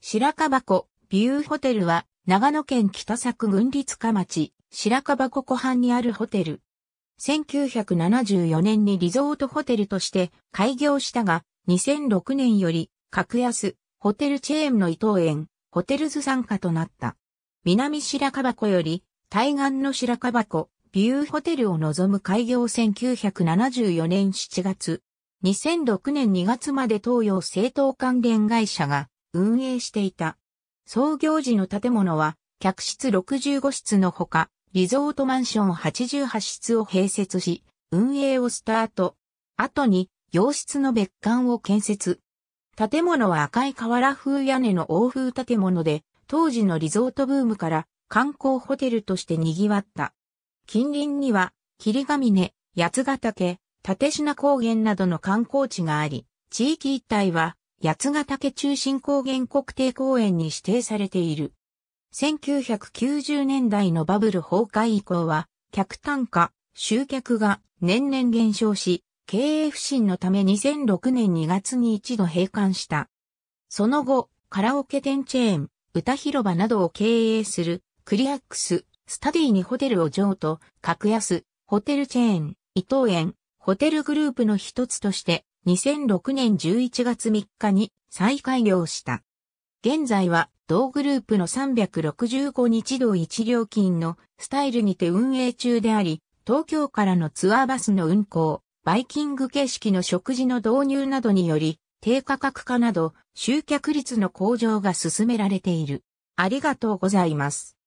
白樺湖、ビューホテルは、長野県北作郡立下町、白樺湖湖畔にあるホテル。1974年にリゾートホテルとして開業したが、2006年より、格安、ホテルチェーンの伊藤園、ホテルズ参加となった。南白樺湖より、対岸の白樺湖、ビューホテルを望む開業1974年7月。2006年2月まで東洋政党関連会社が運営していた。創業時の建物は、客室65室のほか、リゾートマンション88室を併設し、運営をスタート。後に、洋室の別館を建設。建物は赤い瓦風屋根の欧風建物で、当時のリゾートブームから観光ホテルとして賑わった。近隣には、霧ヶ峰、八ヶ岳、立品高原などの観光地があり、地域一帯は八ヶ岳中心高原国定公園に指定されている。1990年代のバブル崩壊以降は、客単価、集客が年々減少し、経営不振のため2006年2月に一度閉館した。その後、カラオケ店チェーン、歌広場などを経営する、クリアックス、スタディにホテルを譲渡、格安、ホテルチェーン、伊藤園、ホテルグループの一つとして、2006年11月3日に再開業した。現在は同グループの365日同一料金のスタイルにて運営中であり、東京からのツアーバスの運行、バイキング形式の食事の導入などにより、低価格化など集客率の向上が進められている。ありがとうございます。